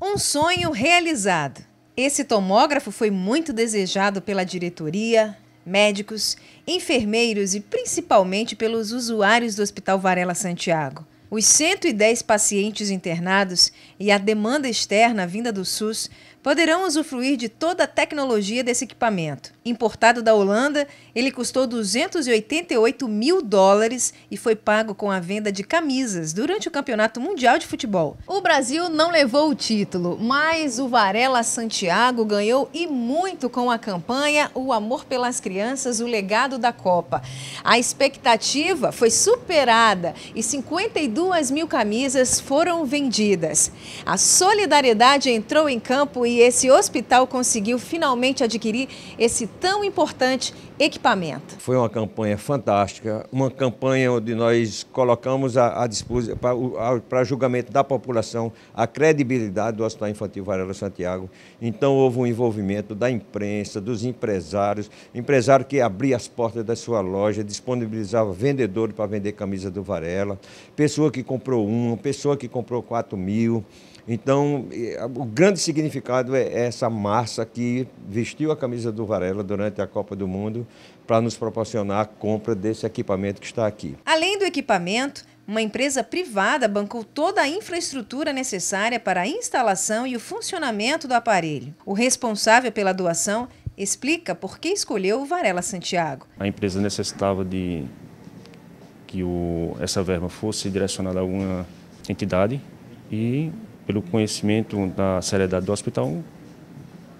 Um sonho realizado. Esse tomógrafo foi muito desejado pela diretoria, médicos, enfermeiros e principalmente pelos usuários do Hospital Varela Santiago. Os 110 pacientes internados e a demanda externa vinda do SUS poderão usufruir de toda a tecnologia desse equipamento. Importado da Holanda, ele custou 288 mil dólares e foi pago com a venda de camisas durante o Campeonato Mundial de Futebol. O Brasil não levou o título, mas o Varela Santiago ganhou e muito com a campanha O Amor pelas Crianças, o legado da Copa. A expectativa foi superada e 52 mil camisas foram vendidas. A solidariedade entrou em campo e que esse hospital conseguiu finalmente adquirir esse tão importante equipamento. Foi uma campanha fantástica, uma campanha onde nós colocamos à disposição para julgamento da população a credibilidade do Hospital Infantil Varela Santiago. Então houve um envolvimento da imprensa, dos empresários, empresário que abria as portas da sua loja, disponibilizava vendedor para vender camisa do Varela, pessoa que comprou um, pessoa que comprou quatro mil. Então, o grande significado é essa massa que vestiu a camisa do Varela durante a Copa do Mundo para nos proporcionar a compra desse equipamento que está aqui. Além do equipamento, uma empresa privada bancou toda a infraestrutura necessária para a instalação e o funcionamento do aparelho. O responsável pela doação explica por que escolheu o Varela Santiago. A empresa necessitava de que o, essa verba fosse direcionada a alguma entidade e pelo conhecimento da seriedade do hospital,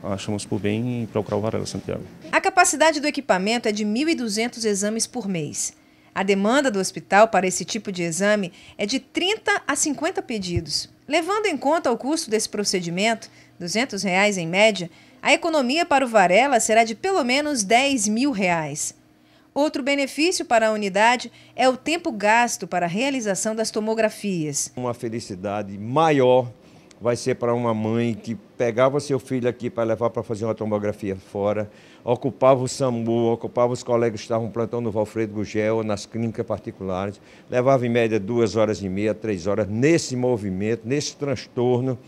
achamos por bem procurar o Varela Santiago. A capacidade do equipamento é de 1.200 exames por mês. A demanda do hospital para esse tipo de exame é de 30 a 50 pedidos. Levando em conta o custo desse procedimento, R$ 200 reais em média, a economia para o Varela será de pelo menos 10 mil reais. Outro benefício para a unidade é o tempo gasto para a realização das tomografias. Uma felicidade maior vai ser para uma mãe que pegava seu filho aqui para levar para fazer uma tomografia fora, ocupava o SAMU, ocupava os colegas que estavam plantando no Valfredo Gugel, nas clínicas particulares, levava em média duas horas e meia, três horas nesse movimento, nesse transtorno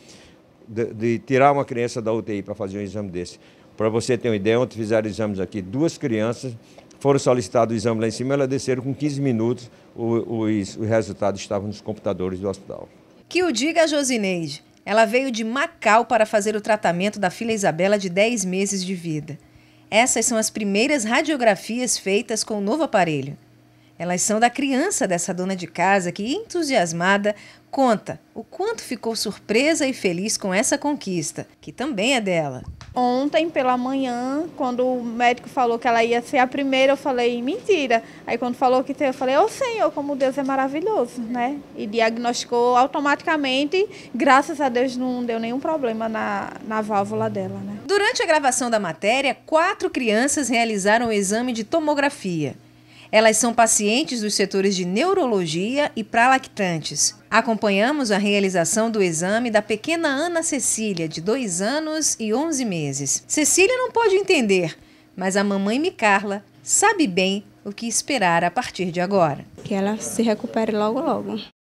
de, de tirar uma criança da UTI para fazer um exame desse. Para você ter uma ideia, ontem fizeram exames aqui, duas crianças foram solicitados o exame lá em cima, elas desceram com 15 minutos, os, os resultados estavam nos computadores do hospital. Que o diga a Josineide. Ela veio de Macau para fazer o tratamento da filha Isabela de 10 meses de vida. Essas são as primeiras radiografias feitas com o novo aparelho. Elas são da criança dessa dona de casa que, entusiasmada, conta o quanto ficou surpresa e feliz com essa conquista, que também é dela. Ontem pela manhã, quando o médico falou que ela ia ser a primeira, eu falei, mentira. Aí quando falou que eu falei, ô oh, Senhor, como Deus é maravilhoso, né? E diagnosticou automaticamente, graças a Deus não deu nenhum problema na, na válvula dela, né? Durante a gravação da matéria, quatro crianças realizaram o exame de tomografia. Elas são pacientes dos setores de neurologia e pralactantes. Acompanhamos a realização do exame da pequena Ana Cecília, de 2 anos e 11 meses. Cecília não pode entender, mas a mamãe Micarla sabe bem o que esperar a partir de agora. Que ela se recupere logo logo.